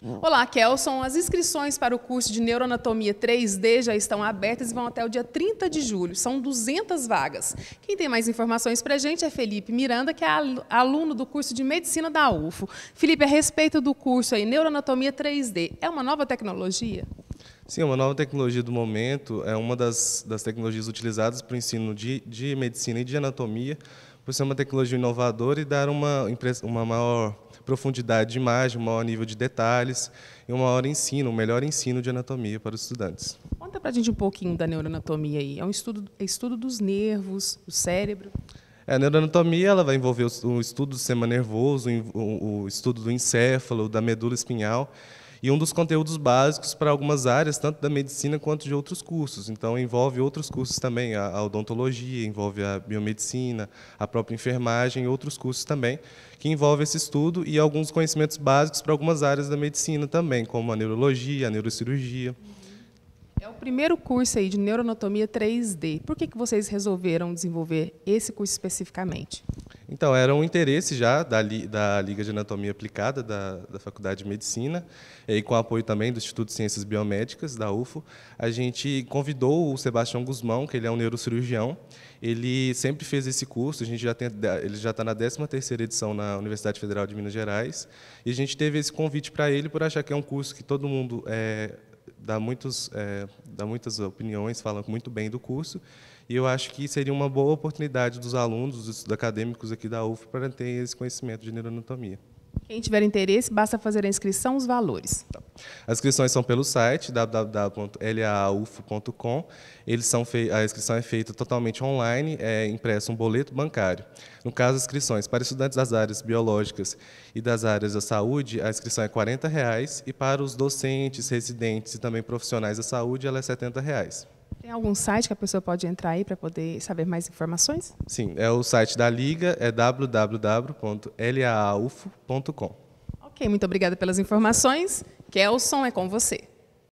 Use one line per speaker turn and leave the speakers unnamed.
Hum. Olá, Kelson. As inscrições para o curso de Neuroanatomia 3D já estão abertas e vão até o dia 30 de julho. São 200 vagas. Quem tem mais informações para a gente é Felipe Miranda, que é aluno do curso de Medicina da UFO. Felipe, a respeito do curso aí, Neuroanatomia 3D, é uma nova tecnologia?
Sim, é uma nova tecnologia do momento. É uma das, das tecnologias utilizadas para o ensino de, de medicina e de anatomia por ser uma tecnologia inovadora e dar uma, uma maior profundidade de imagem, um maior nível de detalhes e um maior ensino, um melhor ensino de anatomia para os estudantes.
Conta para a gente um pouquinho da neuroanatomia aí. É um estudo, é estudo dos nervos, do cérebro.
É, a neuroanatomia ela vai envolver o estudo do sistema nervoso, o estudo do encéfalo, da medula espinhal e um dos conteúdos básicos para algumas áreas, tanto da medicina quanto de outros cursos. Então, envolve outros cursos também, a odontologia, envolve a biomedicina, a própria enfermagem e outros cursos também, que envolve esse estudo e alguns conhecimentos básicos para algumas áreas da medicina também, como a neurologia, a neurocirurgia.
É o primeiro curso aí de neuroanatomia 3D. Por que, que vocês resolveram desenvolver esse curso especificamente?
Então, era um interesse já da, da Liga de Anatomia Aplicada, da, da Faculdade de Medicina, eh, e com apoio também do Instituto de Ciências Biomédicas, da UFO, a gente convidou o Sebastião Guzmão, que ele é um neurocirurgião, ele sempre fez esse curso, a gente já tem, ele já está na 13ª edição na Universidade Federal de Minas Gerais, e a gente teve esse convite para ele por achar que é um curso que todo mundo é, dá, muitos, é, dá muitas opiniões, fala muito bem do curso, e eu acho que seria uma boa oportunidade dos alunos, dos acadêmicos aqui da UF, para terem esse conhecimento de neuroanatomia.
Quem tiver interesse, basta fazer a inscrição, os
valores. Tá. As inscrições são pelo site www.laufo.com. Eles são a inscrição é feita totalmente online, é impresso um boleto bancário. No caso, inscrições para estudantes das áreas biológicas e das áreas da saúde, a inscrição é R$ 40,00 e para os docentes, residentes e também profissionais da saúde, ela é R$ 70,00.
Tem algum site que a pessoa pode entrar aí para poder saber mais informações?
Sim, é o site da Liga, é www.laaufo.com.
Ok, muito obrigada pelas informações. Kelson, é com você.